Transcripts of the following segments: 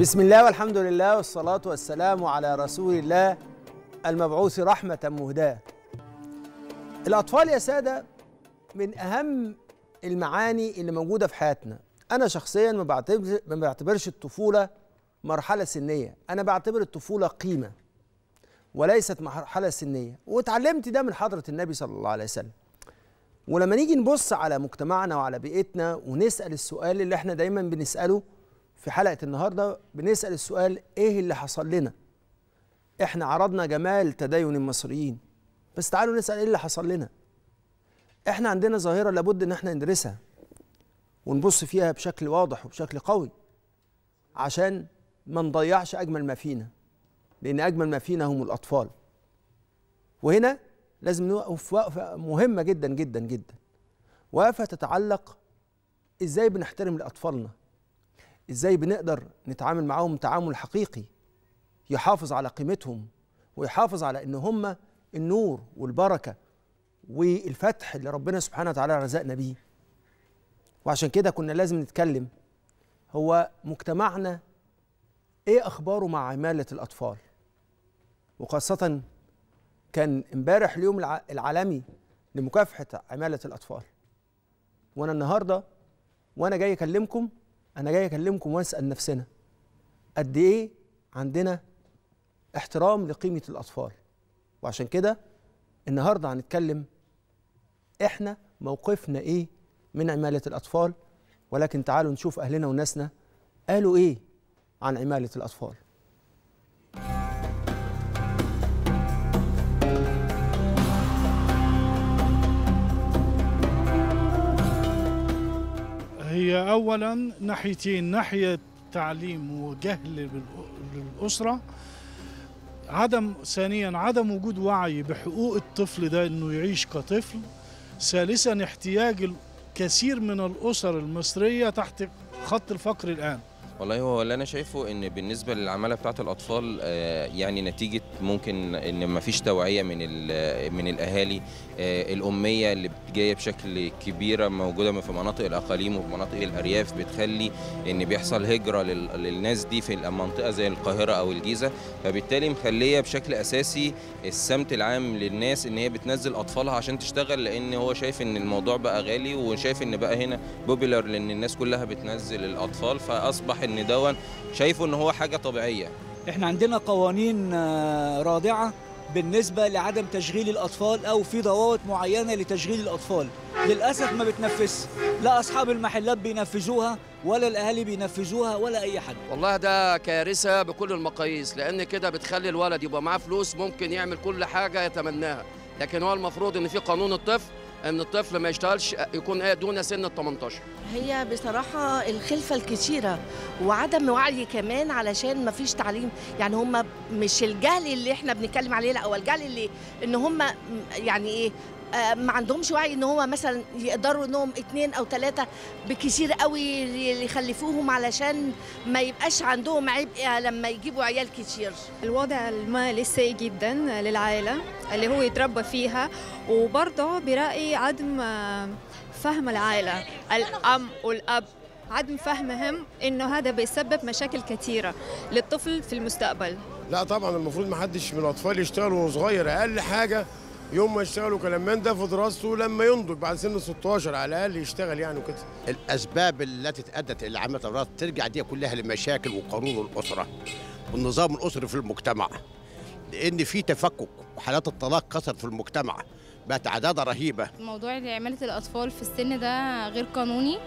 بسم الله والحمد لله والصلاة والسلام على رسول الله المبعوث رحمة مهداة الأطفال يا سادة من أهم المعاني اللي موجودة في حياتنا أنا شخصيا ما, بعتبر ما بعتبرش الطفولة مرحلة سنية أنا بعتبر الطفولة قيمة وليست مرحلة سنية واتعلمت ده من حضرة النبي صلى الله عليه وسلم ولما نيجي نبص على مجتمعنا وعلى بيئتنا ونسأل السؤال اللي احنا دايما بنسأله في حلقة النهاردة بنسأل السؤال إيه اللي حصل لنا؟ إحنا عرضنا جمال تدين المصريين بس تعالوا نسأل إيه اللي حصل لنا؟ إحنا عندنا ظاهرة لابد إن إحنا ندرسها ونبص فيها بشكل واضح وبشكل قوي عشان ما نضيعش أجمل ما فينا لأن أجمل ما فينا هم الأطفال وهنا لازم نوقف وقفة مهمة جدا جدا جدا وقفة تتعلق إزاي بنحترم لأطفالنا ازاي بنقدر نتعامل معاهم تعامل حقيقي يحافظ على قيمتهم ويحافظ على ان هم النور والبركه والفتح اللي ربنا سبحانه وتعالى رزقنا بيه وعشان كده كنا لازم نتكلم هو مجتمعنا ايه اخباره مع عماله الاطفال وخاصه كان امبارح اليوم العالمي لمكافحه عماله الاطفال وانا النهارده وانا جاي اكلمكم انا جاي اكلمكم واسال نفسنا قد ايه عندنا احترام لقيمه الاطفال وعشان كده النهارده هنتكلم احنا موقفنا ايه من عماله الاطفال ولكن تعالوا نشوف اهلنا وناسنا قالوا ايه عن عماله الاطفال هي أولا ناحيتين ناحية تعليم وجهل للأسرة عدم ثانيا عدم وجود وعي بحقوق الطفل ده انه يعيش كطفل ثالثا احتياج كثير من الاسر المصريه تحت خط الفقر الان والله هو اللي انا شايفه ان بالنسبه للعماله بتاعه الاطفال آه، يعني نتيجه ممكن ان ما فيش توعيه من آه، من الاهالي آه، الاميه اللي جايه بشكل كبيره موجوده في مناطق الاقاليم وفي مناطق الارياف بتخلي ان بيحصل هجره للناس دي في المنطقه زي القاهره او الجيزه فبالتالي مخليه بشكل اساسي السمت العام للناس ان هي بتنزل اطفالها عشان تشتغل لان هو شايف ان الموضوع بقى غالي وشايف ان بقى هنا بوبيلر لان الناس كلها بتنزل الاطفال فاصبح ان دون شايفه ان هو حاجه طبيعيه احنا عندنا قوانين آه، رادعه بالنسبه لعدم تشغيل الاطفال او في ضوابط معينه لتشغيل الاطفال للاسف ما بتنفذش لا اصحاب المحلات بينفذوها ولا الاهالي بينفذوها ولا اي حد والله ده كارثه بكل المقاييس لان كده بتخلي الولد يبقى معاه فلوس ممكن يعمل كل حاجه يتمناها لكن هو المفروض ان في قانون الطفل ان الطفل ما يشتغلش يكون دون سن ال 18 هي بصراحه الخلفه الكثيره وعدم وعي كمان علشان ما فيش تعليم يعني هم مش الجهل اللي احنا بنتكلم عليه لا هو الجهل اللي ان هم يعني ايه آه، ما عندهمش وعي ان هو مثلا يقدروا انهم اثنين او ثلاثه بكثير قوي يخلفوهم علشان ما يبقاش عندهم عبء لما يجيبوا عيال كتير الوضع المالي سيء جدا للعائله اللي هو يتربى فيها وبرضه برايي عدم آه، فهم العائله الام والاب عدم فهمهم انه هذا بيسبب مشاكل كثيره للطفل في المستقبل لا طبعا المفروض ما حدش من الاطفال يشتغل وهو صغير اقل حاجه يوم ما كلام من ده في دراسته لما ينضج بعد سن 16 على الاقل يشتغل يعني وكده. الاسباب التي ادت الى عمليه الراس ترجع دي كلها لمشاكل وقانون الاسره والنظام الاسري في المجتمع لان في تفكك وحالات الطلاق كثرت في المجتمع بقت عدادة رهيبه موضوع عماله الاطفال في السن ده غير قانوني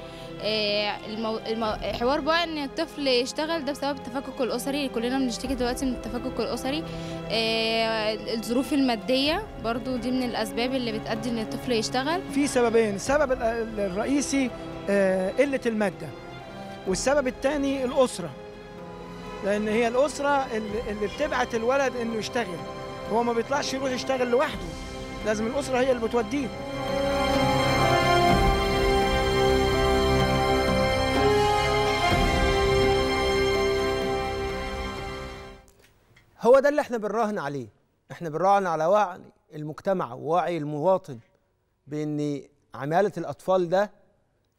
آه، المو... المو... حوار بقى ان الطفل يشتغل ده بسبب التفكك الاسري كلنا بنشتكي دلوقتي من التفكك الاسري آه، الظروف الماديه برضو دي من الاسباب اللي بتؤدي ان الطفل يشتغل في سببين السبب الرئيسي آه، قله الماده والسبب الثاني الاسره لان هي الاسره اللي بتبعت الولد انه يشتغل هو ما بيطلعش يروح يشتغل لوحده لازم الاسره هي اللي بتوديه هو ده اللي احنا بنراهن عليه احنا بنراهن على وعي المجتمع ووعي المواطن بان عماله الاطفال ده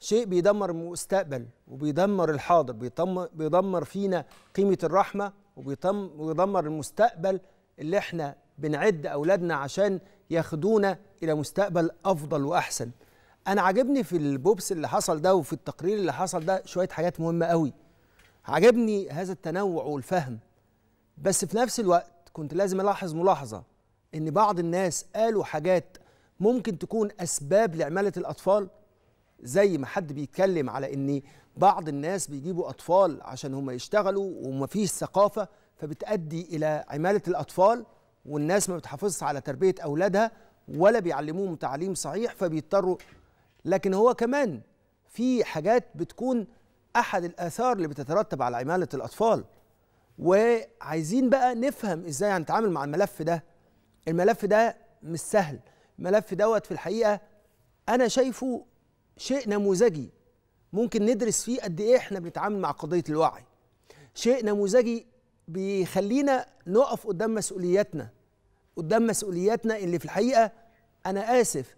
شيء بيدمر المستقبل وبيدمر الحاضر بيدمر فينا قيمه الرحمه وبيدمر المستقبل اللي احنا بنعد اولادنا عشان ياخدونا الى مستقبل افضل واحسن انا عاجبني في البوبس اللي حصل ده وفي التقرير اللي حصل ده شويه حاجات مهمه قوي عجبني هذا التنوع والفهم بس في نفس الوقت كنت لازم الاحظ ملاحظه ان بعض الناس قالوا حاجات ممكن تكون اسباب لعماله الاطفال زي ما حد بيتكلم على ان بعض الناس بيجيبوا اطفال عشان هم يشتغلوا ومفيش ثقافه فبتؤدي الى عماله الاطفال والناس ما بتحافظش على تربيه اولادها ولا بيعلموهم تعليم صحيح فبيضطروا لكن هو كمان في حاجات بتكون احد الاثار اللي بتترتب على عماله الاطفال وعايزين بقى نفهم ازاي هنتعامل مع الملف ده الملف ده مش سهل الملف دوت في الحقيقه انا شايفه شيء نموذجي ممكن ندرس فيه قد ايه احنا بنتعامل مع قضيه الوعي شيء نموذجي بيخلينا نقف قدام مسؤولياتنا قدام مسؤولياتنا اللي في الحقيقه انا اسف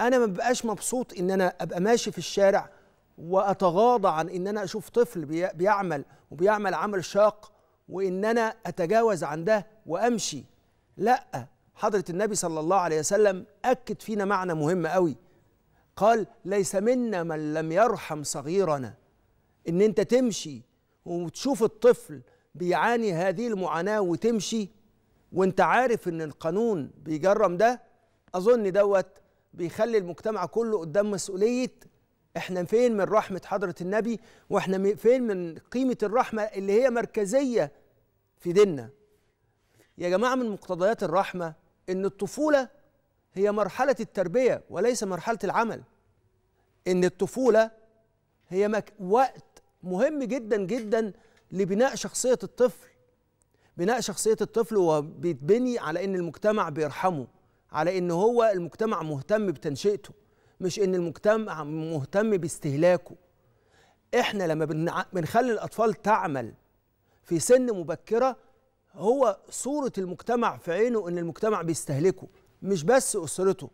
انا ما ببقاش مبسوط ان انا ابقى ماشي في الشارع واتغاضى عن ان انا اشوف طفل بيعمل وبيعمل عمل شاق وان انا اتجاوز عن ده وامشي لا حضره النبي صلى الله عليه وسلم اكد فينا معنى مهم قوي قال ليس منا من لم يرحم صغيرنا ان انت تمشي وتشوف الطفل بيعاني هذه المعاناة وتمشي وانت عارف ان القانون بيجرم ده اظن دوت بيخلي المجتمع كله قدام مسؤولية احنا فين من رحمة حضرة النبي واحنا فين من قيمة الرحمة اللي هي مركزية في ديننا يا جماعة من مقتضيات الرحمة ان الطفولة هي مرحلة التربية وليس مرحلة العمل ان الطفولة هي وقت مهم جدا جدا لبناء شخصية الطفل بناء شخصية الطفل وبيتبني على أن المجتمع بيرحمه على أن هو المجتمع مهتم بتنشئته مش أن المجتمع مهتم باستهلاكه إحنا لما بنخلي الأطفال تعمل في سن مبكرة هو صورة المجتمع في عينه أن المجتمع بيستهلكه مش بس أسرته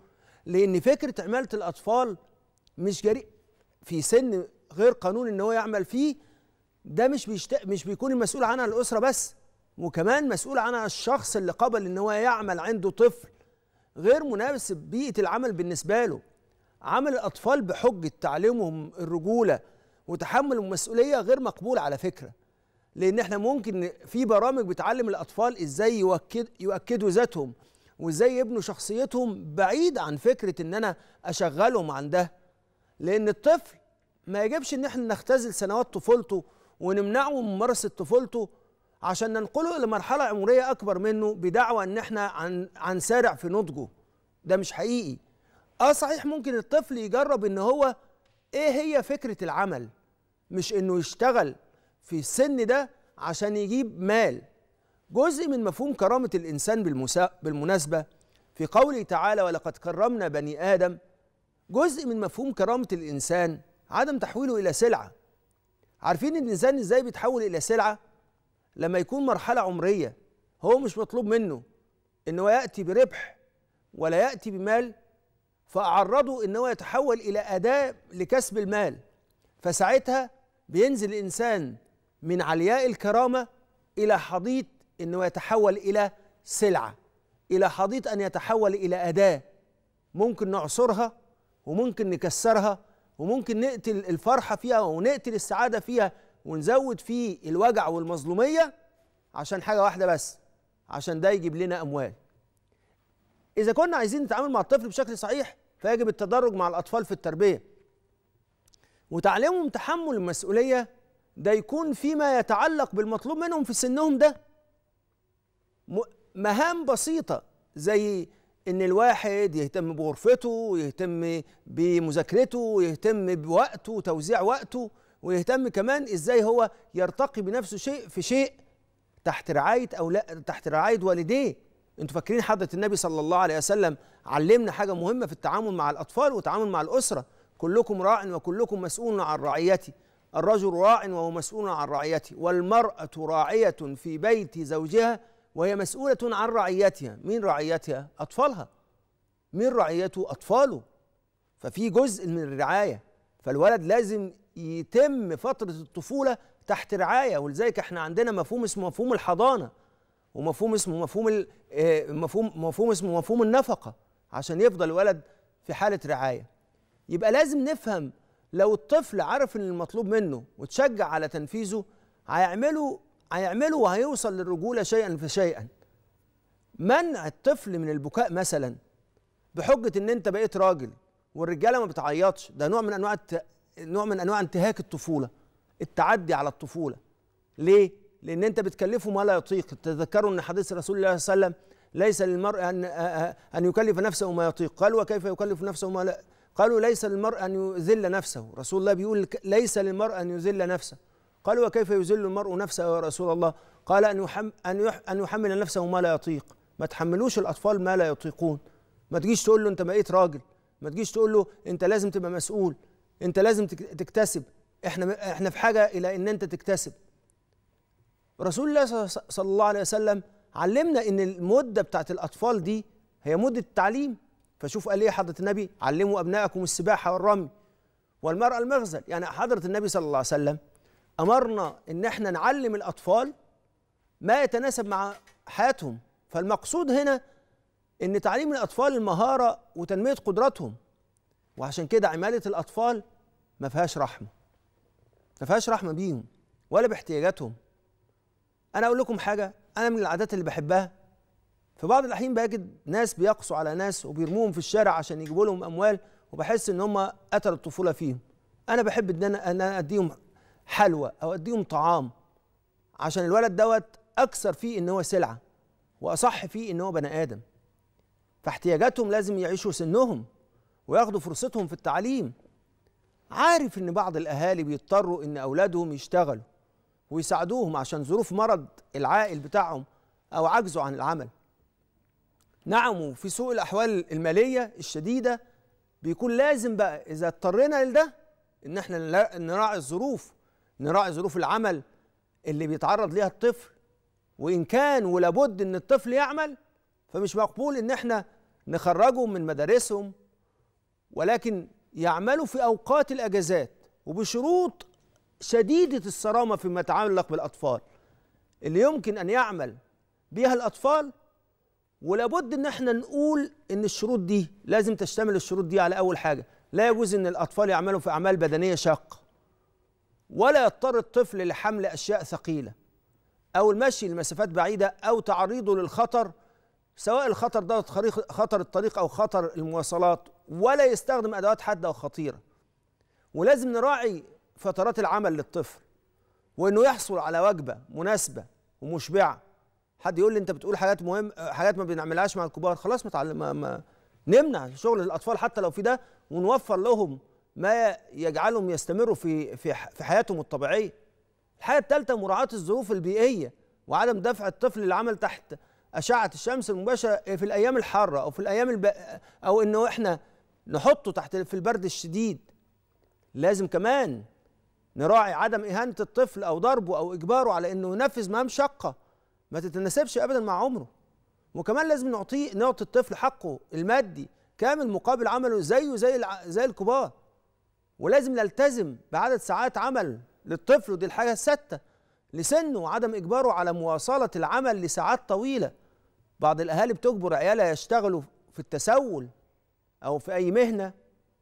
لأن فكرة عمالة الأطفال مش جريء في سن غير قانون أن هو يعمل فيه ده مش بيشت... مش بيكون المسؤول عنها الاسره بس وكمان مسؤول عنها الشخص اللي قبل ان هو يعمل عنده طفل غير مناسب بيئه العمل بالنسبه له عمل الاطفال بحجه تعليمهم الرجوله وتحمل المسؤوليه غير مقبول على فكره لان احنا ممكن في برامج بتعلم الاطفال ازاي يؤكد يؤكدوا ذاتهم وازاي يبنوا شخصيتهم بعيد عن فكره ان انا اشغلهم عن ده لان الطفل ما يجبش ان احنا نختزل سنوات طفولته ونمنعه من ممارسه طفولته عشان ننقله لمرحله عمريه اكبر منه بدعوى ان احنا عن عن سارع في نضجه ده مش حقيقي اه صحيح ممكن الطفل يجرب ان هو ايه هي فكره العمل مش انه يشتغل في السن ده عشان يجيب مال جزء من مفهوم كرامه الانسان بالمسا... بالمناسبه في قوله تعالى ولقد كرمنا بني ادم جزء من مفهوم كرامه الانسان عدم تحويله الى سلعه عارفين الانسان ازاي بيتحول الى سلعه لما يكون مرحله عمريه هو مش مطلوب منه ان هو ياتي بربح ولا ياتي بمال فاعرضه ان هو يتحول الى اداه لكسب المال فساعتها بينزل الانسان من علياء الكرامه الى حضيض انه يتحول الى سلعه الى حضيض ان يتحول الى اداه ممكن نعصرها وممكن نكسرها وممكن نقتل الفرحة فيها ونقتل السعادة فيها ونزود فيه الوجع والمظلومية عشان حاجة واحدة بس عشان ده يجيب لنا أموال إذا كنا عايزين نتعامل مع الطفل بشكل صحيح فيجب التدرج مع الأطفال في التربية وتعليمهم تحمل المسؤولية ده يكون فيما يتعلق بالمطلوب منهم في سنهم ده مهام بسيطة زي ان الواحد يهتم بغرفته ويهتم بمذاكرته ويهتم بوقته وتوزيع وقته ويهتم كمان ازاي هو يرتقي بنفسه شيء في شيء تحت رعايه او لا تحت رعايه والديه انتوا فاكرين حضره النبي صلى الله عليه وسلم علمنا حاجه مهمه في التعامل مع الاطفال والتعامل مع الاسره كلكم راع وكلكم مسؤول عن رعيته الرجل راع وهو مسؤول عن رعيته والمراه راعيه في بيت زوجها وهي مسؤولة عن رعيتها مين رعيتها؟ أطفالها مين رعيته؟ أطفاله ففي جزء من الرعاية فالولد لازم يتم فترة الطفولة تحت رعاية ولذلك احنا عندنا مفهوم اسمه مفهوم الحضانة ومفهوم اسمه مفهوم آه، مفهوم مفهوم اسمه مفهوم النفقة عشان يفضل الولد في حالة رعاية يبقى لازم نفهم لو الطفل عرف ان المطلوب منه وتشجع على تنفيذه هيعمله هيعمله وهيوصل للرجولة شيئا فشيئا منع الطفل من البكاء مثلا بحجة ان انت بقيت راجل والرجالة ما بتعيطش ده نوع من انواع الت... نوع من انواع انتهاك الطفولة التعدي على الطفولة ليه؟ لان انت بتكلفه ما لا يطيق تذكروا ان حديث رسول الله صلى الله عليه وسلم ليس للمرء ان ان يكلف نفسه ما يطيق قال وكيف يكلف نفسه ما لا قالوا ليس للمرء ان يذل نفسه رسول الله بيقول ليس للمرء ان يذل نفسه قالوا وكيف يذل المرء نفسه يا رسول الله قال أن, يحم أن, يح أن يحمل نفسه ما لا يطيق ما تحملوش الأطفال ما لا يطيقون ما تجيش تقول له أنت بقيت راجل ما تجيش تقول له أنت لازم تبقى مسؤول أنت لازم تكتسب احنا احنا في حاجة إلى أن أنت تكتسب رسول الله صلى الله عليه وسلم علمنا أن المدة بتاعت الأطفال دي هي مدة التعليم فشوف قال ايه حضره النبي علموا ابنائكم السباحه والرمي والمراه المغزل يعني حضره النبي صلى الله عليه وسلم امرنا ان احنا نعلم الاطفال ما يتناسب مع حياتهم فالمقصود هنا ان تعليم الاطفال المهاره وتنميه قدراتهم وعشان كده عماله الاطفال ما فيهاش رحمه ما فيهاش رحمه بيهم ولا باحتياجاتهم انا اقول لكم حاجه انا من العادات اللي بحبها في بعض الاحيان بجد ناس بيقصوا على ناس وبيرموهم في الشارع عشان يجيبوا لهم اموال وبحس ان هم قتلوا الطفوله فيهم انا بحب ان انا اديهم حلوى او اديهم طعام عشان الولد دوت اكثر فيه ان هو سلعه واصح فيه ان هو بني ادم فاحتياجاتهم لازم يعيشوا سنهم وياخدوا فرصتهم في التعليم عارف ان بعض الاهالي بيضطروا ان اولادهم يشتغلوا ويساعدوهم عشان ظروف مرض العائل بتاعهم او عجزوا عن العمل نعم وفي سوء الاحوال الماليه الشديده بيكون لازم بقى اذا اضطرينا لده ان احنا نراعي الظروف نراعي ظروف العمل اللي بيتعرض ليها الطفل وإن كان ولابد إن الطفل يعمل فمش مقبول إن إحنا نخرجهم من مدارسهم ولكن يعملوا في أوقات الأجازات وبشروط شديدة الصرامة فيما يتعلق بالأطفال اللي يمكن أن يعمل بها الأطفال ولابد ان احنا نقول ان الشروط دي لازم تشتمل الشروط دي على اول حاجه لا يجوز ان الاطفال يعملوا في اعمال بدنيه شاقه ولا يضطر الطفل لحمل أشياء ثقيلة أو المشي لمسافات بعيدة أو تعريضه للخطر سواء الخطر ده خطر الطريق أو خطر المواصلات ولا يستخدم أدوات حادة وخطيرة ولازم نراعي فترات العمل للطفل وإنه يحصل على وجبة مناسبة ومشبعة حد يقول لي أنت بتقول حاجات مهم حاجات ما بنعملهاش مع الكبار خلاص ما, ما, ما نمنع شغل الأطفال حتى لو في ده ونوفر لهم ما يجعلهم يستمروا في في في حياتهم الطبيعيه. الحاجه الثالثه مراعاه الظروف البيئيه وعدم دفع الطفل للعمل تحت اشعه الشمس المباشره في الايام الحاره او في الايام الب... او انه احنا نحطه تحت في البرد الشديد. لازم كمان نراعي عدم اهانه الطفل او ضربه او اجباره على انه ينفذ مهام شقه ما تتناسبش ابدا مع عمره. وكمان لازم نعطيه نعطي الطفل حقه المادي كامل مقابل عمله زيه زي زي الكبار. ولازم نلتزم بعدد ساعات عمل للطفل ودي الحاجة الستة لسنه وعدم إجباره على مواصلة العمل لساعات طويلة بعض الأهالي بتجبر عيالها يشتغلوا في التسول أو في أي مهنة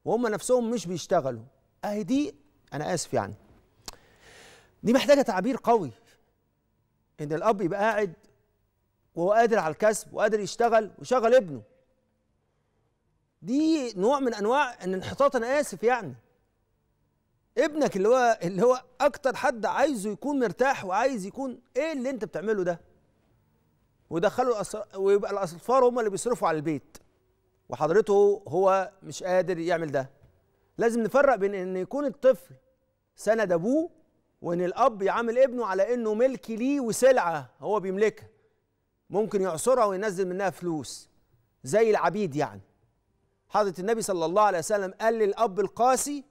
وهم نفسهم مش بيشتغلوا أهي دي أنا آسف يعني دي محتاجة تعبير قوي إن الأب يبقى قاعد وهو قادر على الكسب وقادر يشتغل وشغل ابنه دي نوع من انواع الانحطاط انا اسف يعني ابنك اللي هو اللي هو اكتر حد عايزه يكون مرتاح وعايز يكون ايه اللي انت بتعمله ده ودخلوا الأسر... ويبقى الاصفار هم اللي بيصرفوا على البيت وحضرته هو مش قادر يعمل ده لازم نفرق بين ان يكون الطفل سند ابوه وان الاب يعامل ابنه على انه ملك ليه وسلعه هو بيملكها ممكن يعصرها وينزل منها فلوس زي العبيد يعني حضره النبي صلى الله عليه وسلم قال للاب القاسي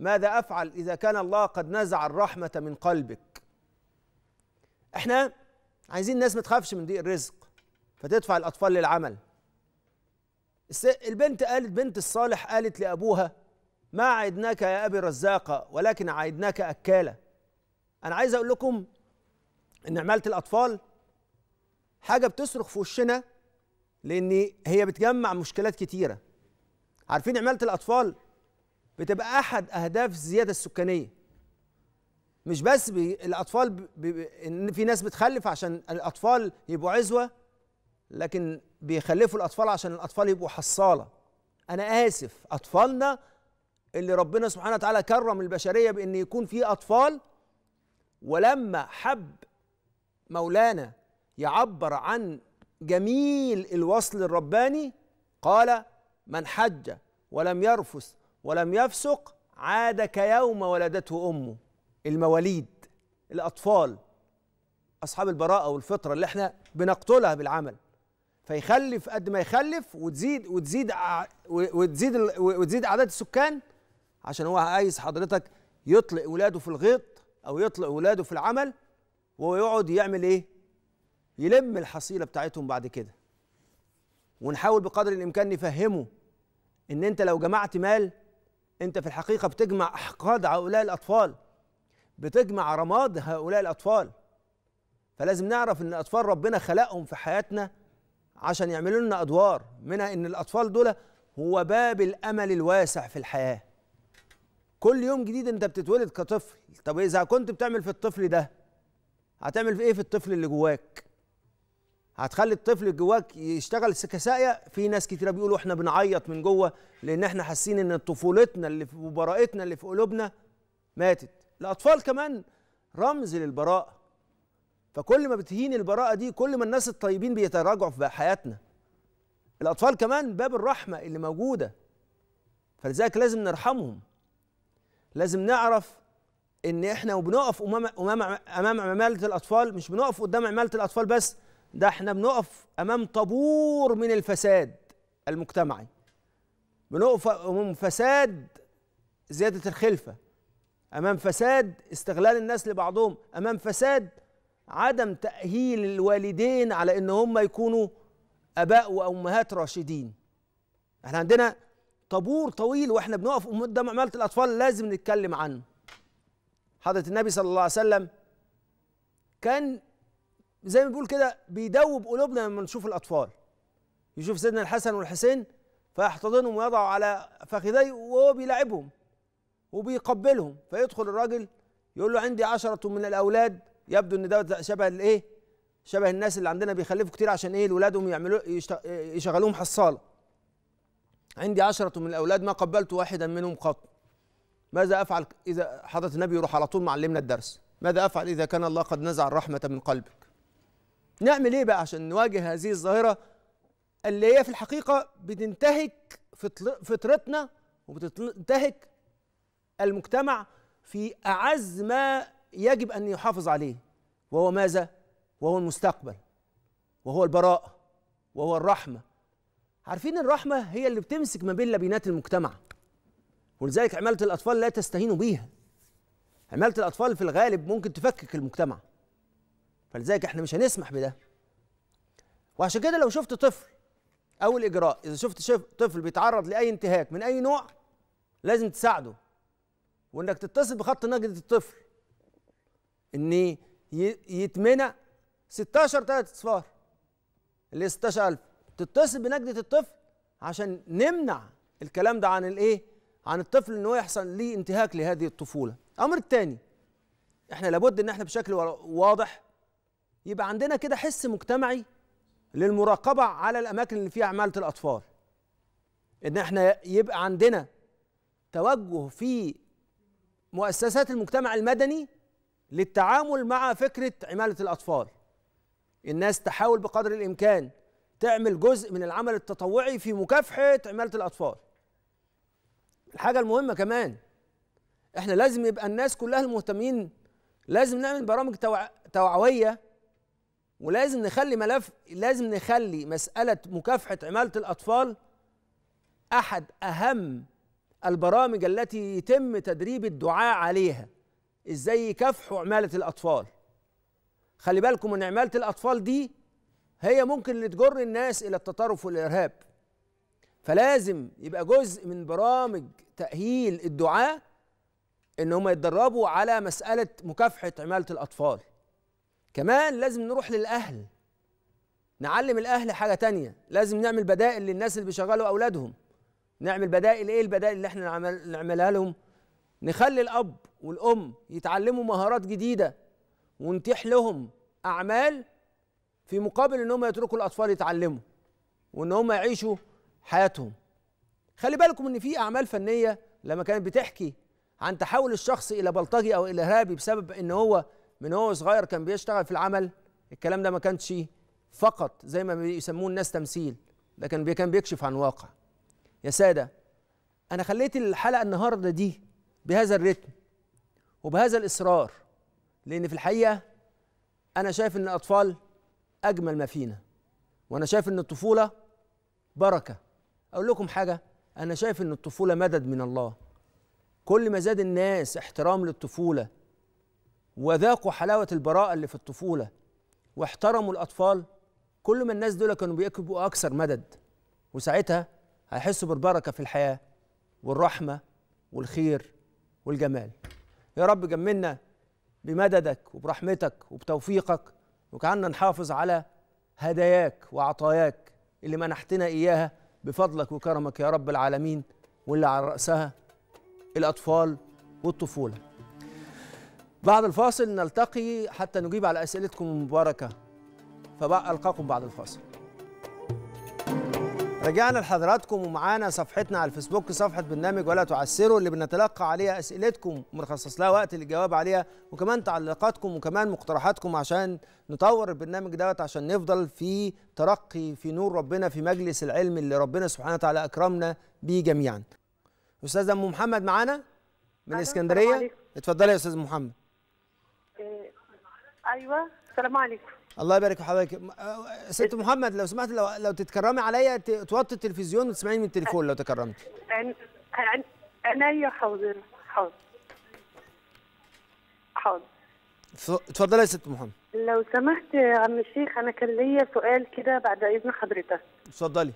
ماذا افعل اذا كان الله قد نزع الرحمه من قلبك احنا عايزين الناس ما تخافش من ضيق الرزق فتدفع الاطفال للعمل البنت قالت بنت الصالح قالت لابوها ما عدناك يا ابي رزاقه ولكن عدناك اكاله انا عايز اقول لكم ان عماله الاطفال حاجه بتصرخ في وشنا لان هي بتجمع مشكلات كتيره عارفين عماله الاطفال بتبقى احد اهداف الزياده السكانيه مش بس بي الاطفال بي بي ان في ناس بتخلف عشان الاطفال يبقوا عزوه لكن بيخلفوا الاطفال عشان الاطفال يبقوا حصاله انا اسف اطفالنا اللي ربنا سبحانه وتعالى كرم البشريه بان يكون في اطفال ولما حب مولانا يعبر عن جميل الوصل الرباني قال من حج ولم يرفث ولم يفسق عاد كيوم ولدته امه المواليد الاطفال اصحاب البراءه والفطره اللي احنا بنقتلها بالعمل فيخلف قد ما يخلف وتزيد وتزيد وتزيد وتزيد اعداد السكان عشان هو عايز حضرتك يطلق ولاده في الغيط او يطلق ولاده في العمل ويقعد يعمل ايه يلم الحصيله بتاعتهم بعد كده ونحاول بقدر الامكان نفهمه ان انت لو جمعت مال انت في الحقيقه بتجمع احقاد هؤلاء الاطفال بتجمع رماد هؤلاء الاطفال فلازم نعرف ان اطفال ربنا خلقهم في حياتنا عشان يعملوا لنا ادوار منها ان الاطفال دول هو باب الامل الواسع في الحياه كل يوم جديد انت بتتولد كطفل طب اذا كنت بتعمل في الطفل ده هتعمل في ايه في الطفل اللي جواك هتخلي الطفل جواك يشتغل كسائية في ناس كتيره بيقولوا احنا بنعيط من جوه لان احنا حاسين ان طفولتنا اللي في وبراءتنا اللي في قلوبنا ماتت الاطفال كمان رمز للبراءه فكل ما بتهين البراءه دي كل ما الناس الطيبين بيتراجعوا في حياتنا الاطفال كمان باب الرحمه اللي موجوده فلذلك لازم نرحمهم لازم نعرف ان احنا وبنقف امام امام امام عماله الاطفال مش بنقف قدام عماله الاطفال بس ده احنا بنقف امام طابور من الفساد المجتمعي بنقف امام فساد زياده الخلفه امام فساد استغلال الناس لبعضهم امام فساد عدم تاهيل الوالدين على ان هم يكونوا اباء وامهات راشدين احنا عندنا طابور طويل واحنا بنقف قدام عماله الاطفال لازم نتكلم عنه حضره النبي صلى الله عليه وسلم كان زي ما بيقول كده بيدوب قلوبنا لما نشوف الاطفال يشوف سيدنا الحسن والحسين فيحتضنهم ويضعوا على فخذيه وهو بيلاعبهم وبيقبلهم فيدخل الراجل يقول له عندي عشرة من الأولاد يبدو إن ده شبه الإيه؟ شبه الناس اللي عندنا بيخلفوا كتير عشان إيه؟ الاولادهم يعملوا يشغلوهم حصالة. عندي عشرة من الأولاد ما قبلت واحدا منهم قط. ماذا أفعل إذا حضرة النبي يروح على طول معلمنا الدرس؟ ماذا أفعل إذا كان الله قد نزع الرحمة من قلبك؟ نعمل ايه بقى عشان نواجه هذه الظاهره اللي هي في الحقيقه بتنتهك فطرتنا وبتنتهك المجتمع في اعز ما يجب ان يحافظ عليه وهو ماذا وهو المستقبل وهو البراءه وهو الرحمه عارفين الرحمه هي اللي بتمسك ما بين لبينات المجتمع ولذلك عماله الاطفال لا تستهينوا بيها عماله الاطفال في الغالب ممكن تفكك المجتمع فلذلك احنا مش هنسمح بده وعشان كده لو شفت طفل اول اجراء اذا شفت طفل بيتعرض لاي انتهاك من اي نوع لازم تساعده وانك تتصل بخط نجدة الطفل ان يتمنى 16 ثلاث اصفار اللي 16000 تتصل بنجدة الطفل عشان نمنع الكلام ده عن الايه عن الطفل ان هو يحصل ليه انتهاك لهذه الطفوله الامر الثاني احنا لابد ان احنا بشكل واضح يبقى عندنا كده حس مجتمعي للمراقبه على الاماكن اللي فيها عماله الاطفال ان احنا يبقى عندنا توجه في مؤسسات المجتمع المدني للتعامل مع فكره عماله الاطفال الناس تحاول بقدر الامكان تعمل جزء من العمل التطوعي في مكافحه عماله الاطفال الحاجه المهمه كمان احنا لازم يبقى الناس كلها المهتمين لازم نعمل برامج توعويه ولازم نخلي ملف لازم نخلي مساله مكافحه عماله الاطفال احد اهم البرامج التي يتم تدريب الدعاء عليها ازاي يكافحوا عماله الاطفال خلي بالكم ان عماله الاطفال دي هي ممكن اللي تجر الناس الى التطرف والارهاب فلازم يبقى جزء من برامج تاهيل الدعاه ان هم يتدربوا على مساله مكافحه عماله الاطفال كمان لازم نروح للأهل نعلم الأهل حاجة تانية لازم نعمل بدائل للناس اللي بيشغلوا أولادهم نعمل بدائل إيه البدائل اللي احنا نعملها لهم نخلي الأب والأم يتعلموا مهارات جديدة ونتيح لهم أعمال في مقابل إن هم يتركوا الأطفال يتعلموا وإن هم يعيشوا حياتهم خلي بالكم إن في أعمال فنية لما كانت بتحكي عن تحول الشخص إلى بلطجي أو إلى إرهابي بسبب إن هو من هو صغير كان بيشتغل في العمل الكلام ده ما كانش فقط زي ما بيسموه الناس تمثيل ده كان كان بيكشف عن واقع يا ساده انا خليت الحلقه النهارده دي بهذا الرتم وبهذا الاصرار لان في الحقيقه انا شايف ان الاطفال اجمل ما فينا وانا شايف ان الطفوله بركه اقول لكم حاجه انا شايف ان الطفوله مدد من الله كل ما زاد الناس احترام للطفوله وذاقوا حلاوه البراءه اللي في الطفوله واحترموا الاطفال كل ما الناس دول كانوا بيبقوا اكثر مدد وساعتها هيحسوا بالبركه في الحياه والرحمه والخير والجمال يا رب جملنا بمددك وبرحمتك وبتوفيقك وكعنا نحافظ على هداياك وعطاياك اللي منحتنا إياها بفضلك وكرمك يا رب العالمين واللي على رأسها الأطفال والطفولة بعد الفاصل نلتقي حتى نجيب على أسئلتكم المباركة فألقاكم بعد الفاصل رجعنا لحضراتكم ومعانا صفحتنا على الفيسبوك صفحة برنامج ولا تعسروا اللي بنتلقى عليها أسئلتكم ونخصص لها وقت للجواب عليها وكمان تعليقاتكم وكمان مقترحاتكم عشان نطور البرنامج دوت عشان نفضل في ترقي في نور ربنا في مجلس العلم اللي ربنا سبحانه وتعالى أكرمنا بيه جميعا أستاذ أم محمد معانا من الإسكندرية اتفضلي يا أستاذ محمد ايوه السلام عليكم الله يبارك في حضرتك أه، أه، ست محمد لو سمحت لو لو تتكرمي عليا توطي التلفزيون وتسمعيني من التليفون لو تكرمتي انا حاضر حاضر حاضر اتفضلي يا ست محمد لو سمحت يا عم الشيخ انا كان ليا سؤال كده بعد اذن حضرتك اتفضلي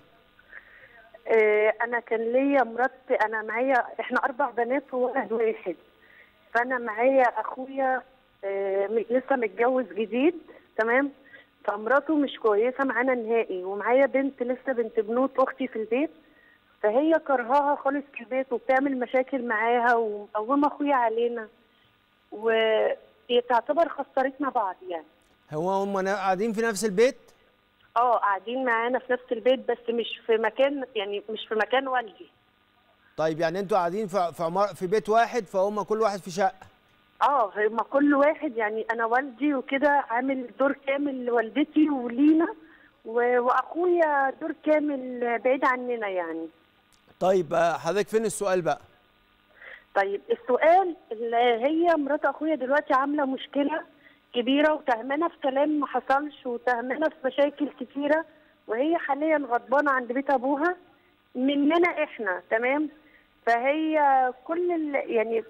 أه، انا كان ليا مرات انا معايا احنا اربع بنات وولد واحد فانا معايا اخويا آه، لسه متجوز جديد تمام فمراته مش كويسه معانا نهائي ومعايا بنت لسه بنت بنوت اختي في البيت فهي كرهاها خالص في البيت وبتعمل مشاكل معاها ومقومه اخويا علينا وتعتبر خسرتنا بعض يعني هو هم قاعدين في نفس البيت؟ اه قاعدين معانا في نفس البيت بس مش في مكان يعني مش في مكان والدي طيب يعني انتوا قاعدين في في بيت واحد فهم كل واحد في شقه اه هما كل واحد يعني انا والدي وكده عامل دور كامل لوالدتي ولينا واخويا دور كامل بعيد عننا يعني طيب آه، حضرتك فين السؤال بقى طيب السؤال اللي هي مرات اخويا دلوقتي عامله مشكله كبيره وتهمنه في كلام ما حصلش وتهمنه في مشاكل كتيره وهي حاليا غضبانه عند بيت ابوها مننا احنا تمام فهي كل يعني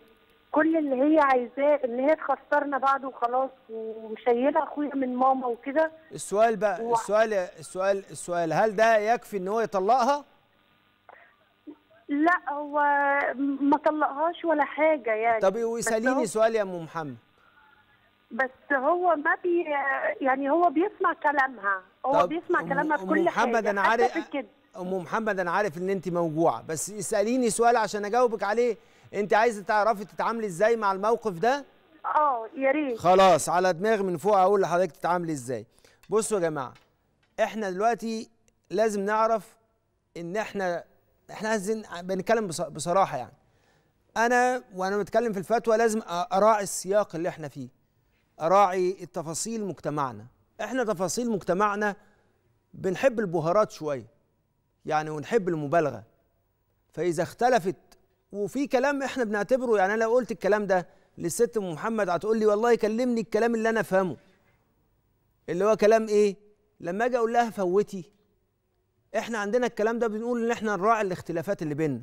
كل اللي هي عايزاه ان هي تخسرنا بعض وخلاص ومشيله اخويا من ماما وكده السؤال بقى و... السؤال السؤال السؤال هل ده يكفي ان هو يطلقها؟ لا هو ما طلقهاش ولا حاجه يعني طب وساليني هو... سؤال يا ام محمد بس هو ما بي يعني هو بيسمع كلامها هو طب بيسمع كلامها بكل حاجه محمد انا عارف ام محمد انا عارف ان انت موجوعه بس اساليني سؤال عشان اجاوبك عليه انت عايزه تعرفي تتعاملي ازاي مع الموقف ده اه يا ريت خلاص على دماغي من فوق اقول لحضرتك تتعاملي ازاي بصوا يا جماعه احنا دلوقتي لازم نعرف ان احنا احنا عايزين بنتكلم بصراحه يعني انا وانا بتكلم في الفتوى لازم اراعي السياق اللي احنا فيه اراعي التفاصيل مجتمعنا احنا تفاصيل مجتمعنا بنحب البهارات شويه يعني ونحب المبالغه فاذا اختلفت وفي كلام احنا بنعتبره يعني انا لو قلت الكلام ده للست ام محمد هتقول لي والله كلمني الكلام اللي انا فاهمه اللي هو كلام ايه لما اجي اقول لها فوتي احنا عندنا الكلام ده بنقول ان احنا نراعي الاختلافات اللي بيننا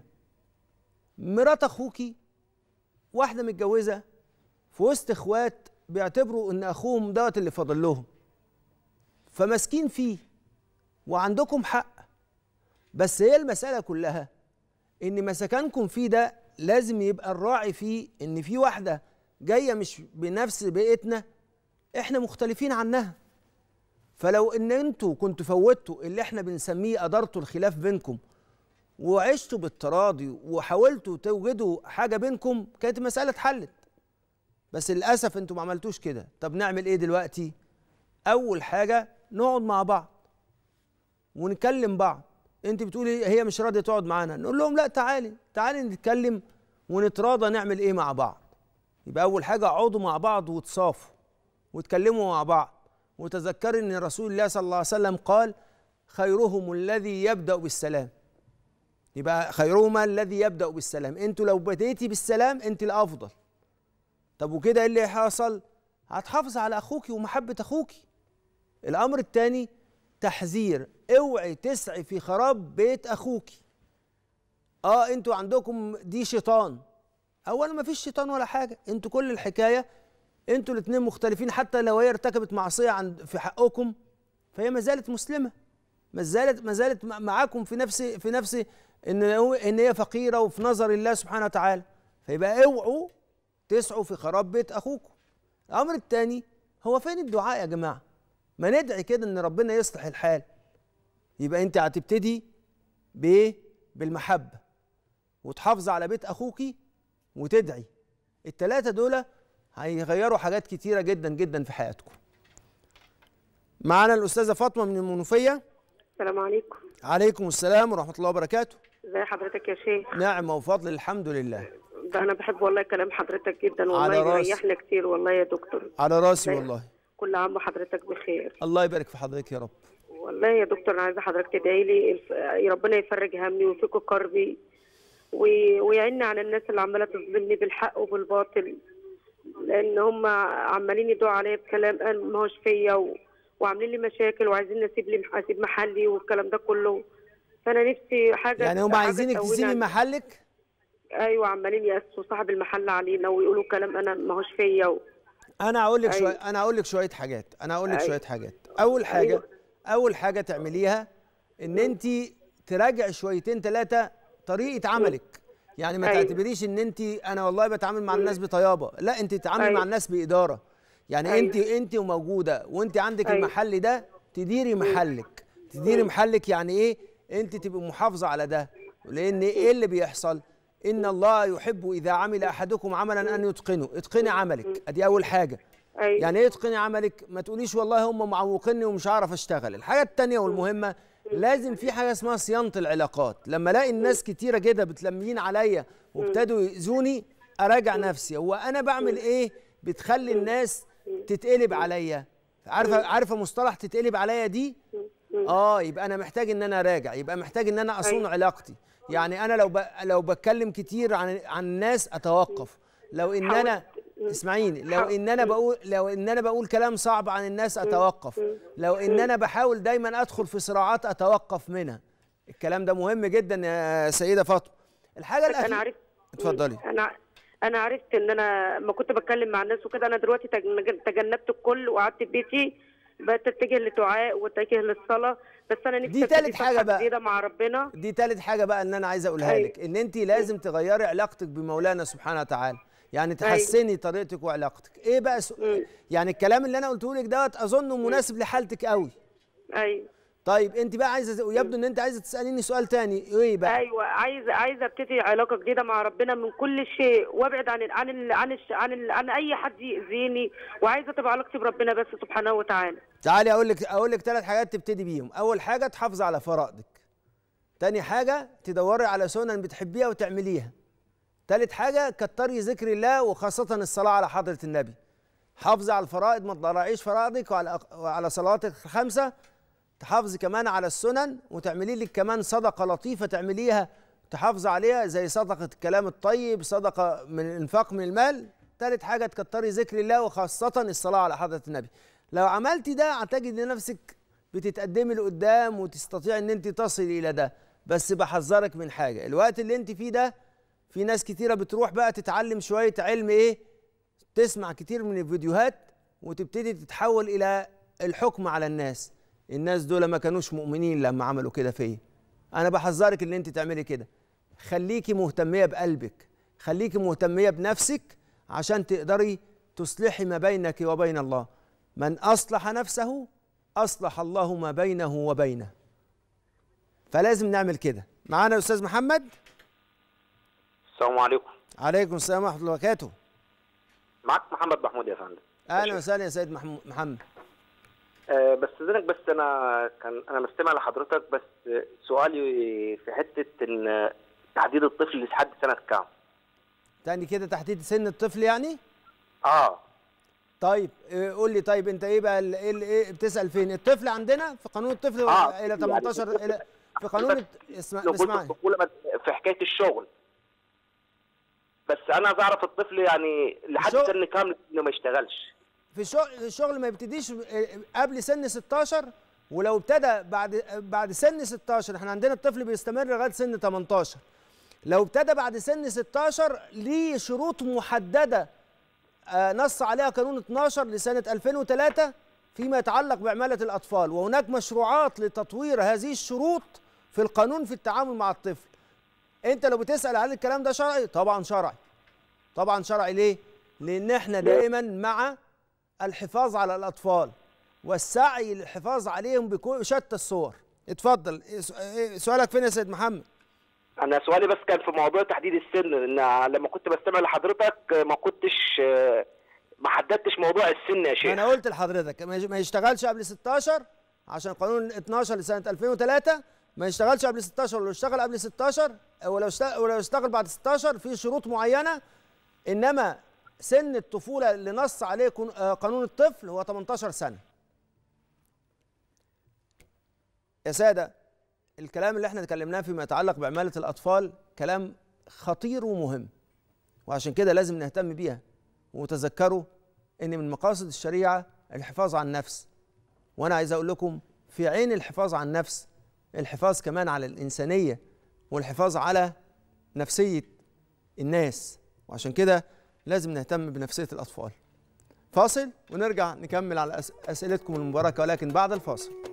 مرات اخوكي واحده متجوزه في وسط اخوات بيعتبروا ان اخوهم دوت اللي فاضل لهم فماسكين فيه وعندكم حق بس هي المساله كلها ان مسكنكم فيه ده لازم يبقى الراعي فيه ان في واحده جايه مش بنفس بيئتنا احنا مختلفين عنها فلو ان انتوا كنتوا فوتوا اللي احنا بنسميه ادارتوا الخلاف بينكم وعشتوا بالتراضي وحاولتوا توجدوا حاجه بينكم كانت المساله اتحلت بس للاسف انتوا ما عملتوش كده طب نعمل ايه دلوقتي اول حاجه نقعد مع بعض ونكلم بعض انت بتقولي هي مش راضيه تقعد معانا نقول لهم لا تعالي تعالي نتكلم ونتراضى نعمل ايه مع بعض يبقى اول حاجه اقعدوا مع بعض وتصافوا وتكلموا مع بعض وتذكري ان رسول الله صلى الله عليه وسلم قال خيرهم الذي يبدا بالسلام يبقى خيرهما الذي يبدا بالسلام انتوا لو بديتي بالسلام انت الافضل طب وكده ايه اللي حصل هتحافظ على اخوك ومحبه اخوك الامر الثاني تحذير اوعي تسعي في خراب بيت اخوكي اه انتوا عندكم دي شيطان اولا ما فيش شيطان ولا حاجه انتوا كل الحكايه انتوا الاثنين مختلفين حتى لو هي ارتكبت معصيه عند في حقكم فهي ما زالت مسلمه ما زالت ما زالت معاكم في نفس في نفس ان ان هي فقيره وفي نظر الله سبحانه وتعالى فيبقى اوعوا تسعوا في خراب بيت اخوكم الامر الثاني هو فين الدعاء يا جماعه ما ندعي كده ان ربنا يصلح الحال يبقى انت هتبتدي بايه بالمحبه وتحافظ على بيت اخوك وتدعي التلاتة دول هيغيروا حاجات كتيره جدا جدا في حياتكم معانا الاستاذه فاطمه من المنوفيه السلام عليكم عليكم السلام ورحمه الله وبركاته ازي حضرتك يا شيخ نعمه وفضل الحمد لله ده انا بحب والله كلام حضرتك جدا والله يريحنا كتير والله يا دكتور على راسي والله كل عام وحضرتك بخير الله يبارك في حضرتك يا رب والله يا دكتور انا عايزه حضرتك تدعي لي ربنا يفرج همي ويفك كربي ويعيننا على الناس اللي عماله تظلمني بالحق وبالباطل لان هم عمالين يدعوا عليا بكلام قال ما هوش فيا وعاملين لي مشاكل وعايزين اسيب لي اسيب محلي والكلام ده كله فانا نفسي حاجه يعني هم عايزينك تسيبي محلك؟ ايوه عمالين يأسوا صاحب المحل علينا ويقولوا كلام انا ما هوش فيا و... انا هقول لك أيوة. شويه انا هقول لك شويه حاجات انا هقول لك أيوة. شويه حاجات اول حاجه أيوة. اول حاجه تعمليها ان انت تراجع شويتين ثلاثه طريقه عملك يعني ما أيوة. تعتبريش ان انت انا والله بتعامل مع الناس بطيابه لا انت تتعاملي أيوة. مع الناس باداره يعني أيوة. انت انت وموجوده وانت عندك أيوة. المحل ده تديري محلك تديري محلك يعني ايه انت تبقي محافظه على ده لان ايه اللي بيحصل ان الله يحب اذا عمل احدكم عملا ان يتقنه اتقني عملك ادي اول حاجه أيوة. يعني ايه اتقني عملك ما تقوليش والله هم معوقني ومش هعرف اشتغل الحاجه الثانيه والمهمه لازم في حاجه اسمها صيانه العلاقات لما الاقي الناس كتيره كده بتلمين عليا وابتدوا ياذوني اراجع نفسي هو انا بعمل ايه بتخلي الناس تتقلب عليا عارفه عارفه مصطلح تتقلب عليا دي اه يبقى انا محتاج ان انا اراجع يبقى محتاج ان انا اصون علاقتي يعني انا لو ب... لو بتكلم كتير عن عن الناس اتوقف لو ان انا اسمعيني لو ان انا بقول لو ان انا بقول كلام صعب عن الناس اتوقف لو ان انا بحاول دايما ادخل في صراعات اتوقف منها الكلام ده مهم جدا يا سيده فاطمه الحاجه الاخيره انا عرفت اتفضلي انا انا عرفت ان انا ما كنت بتكلم مع الناس وكده انا دلوقتي تجنبت الكل وقعدت في بيتي اتجه لدعاء واتجه للصلاه بس انا نفسي دي تالت حاجه بقى مع ربنا دي تالت حاجه بقى ان انا عايز اقولها أيوة. لك ان انت لازم تغيري علاقتك بمولانا سبحانه وتعالى يعني أيوة. تحسني طريقتك وعلاقتك ايه بقى سو... أيوة. يعني الكلام اللي انا قلته لك دوت اظنه أيوة. مناسب لحالتك قوي ايوه طيب انت بقى عايزه يبدو ان انت عايزه تساليني سؤال تاني ايه بقى ايوه عايزه عايزه ابتدي علاقه جديده مع ربنا من كل شيء وابعد عن الـ عن الـ عن الـ عن, الـ عن اي حد يأذيني وعايزه تبقى علاقتي بربنا بس سبحانه وتعالى تعالي اقول لك اقول لك ثلاث حاجات تبتدي بيهم اول حاجه تحافظي على فرائضك تاني حاجه تدوري على سنن بتحبيها وتعمليها ثالث حاجة كتري ذكر الله وخاصة الصلاة على حضرة النبي حافظ على الفرائض ما تضيعيش فرائضك وعلى وعلى صلواتك الخمسة تحافظي كمان على السنن وتعملي لك كمان صدقة لطيفة تعمليها تحافظي عليها زي صدقة الكلام الطيب صدقة من الإنفاق من المال ثالث حاجة تكتري ذكر الله وخاصة الصلاة على حضرة النبي لو عملتي ده هتجد نفسك بتتقدمي لقدام وتستطيع ان انت تصلي الى ده بس بحذرك من حاجة الوقت اللي انت فيه ده في ناس كتيره بتروح بقى تتعلم شويه علم ايه تسمع كتير من الفيديوهات وتبتدي تتحول الى الحكم على الناس الناس دول ما كانوش مؤمنين لما عملوا كده فيا انا بحذرك ان انت تعملي كده خليكي مهتميه بقلبك خليكي مهتميه بنفسك عشان تقدري تصلحي ما بينك وبين الله من اصلح نفسه اصلح الله ما بينه وبينه فلازم نعمل كده معانا استاذ محمد السلام عليكم عليكم السلام ورحمه الله وبركاته معاك محمد محمود يا فندم اهلا وسهلا يا سيد محمد أه بس اذنك بس انا كان انا مستمع لحضرتك بس سؤالي في حته ان تحديد الطفل لحد سنه كام؟ تاني كده تحديد سن الطفل يعني؟ اه طيب آه، قول لي طيب انت ايه بقى إيه, ايه بتسال فين؟ الطفل عندنا في قانون الطفل آه. الى 18 يعني الى في قانون اسمعني في حكايه الشغل بس انا عايز اعرف الطفل يعني لحد سن كام انه ما يشتغلش في شغل الشغل ما يبتديش آه، قبل سن 16 ولو ابتدى بعد بعد سن 16 احنا عندنا الطفل بيستمر لغايه سن 18 لو ابتدى بعد سن 16 ليه شروط محدده آه، نص عليها قانون 12 لسنه 2003 فيما يتعلق بعماله الاطفال وهناك مشروعات لتطوير هذه الشروط في القانون في التعامل مع الطفل انت لو بتسال عن الكلام ده شرعي طبعا شرعي طبعا شرعي ليه لان احنا دائما مع الحفاظ على الاطفال والسعي للحفاظ عليهم بشتى الصور اتفضل إيه، سؤالك فين يا سيد محمد انا سؤالي بس كان في موضوع تحديد السن لان لما كنت بستمع لحضرتك ما كنتش ما حددتش موضوع السن يا شيخ انا قلت لحضرتك ما يشتغلش قبل 16 عشان قانون 12 لسنه 2003 ما يشتغلش قبل 16 ولو اشتغل قبل 16 ولو ولو اشتغل بعد 16 في شروط معينه انما سن الطفوله اللي نص عليه آه، قانون الطفل هو 18 سنه. يا ساده الكلام اللي احنا اتكلمناه فيما يتعلق بعماله الاطفال كلام خطير ومهم وعشان كده لازم نهتم بيها وتذكروا ان من مقاصد الشريعه الحفاظ على النفس وانا عايز اقول لكم في عين الحفاظ على النفس الحفاظ كمان على الإنسانية والحفاظ على نفسية الناس وعشان كده لازم نهتم بنفسية الأطفال فاصل ونرجع نكمل على أسئلتكم المباركة ولكن بعد الفاصل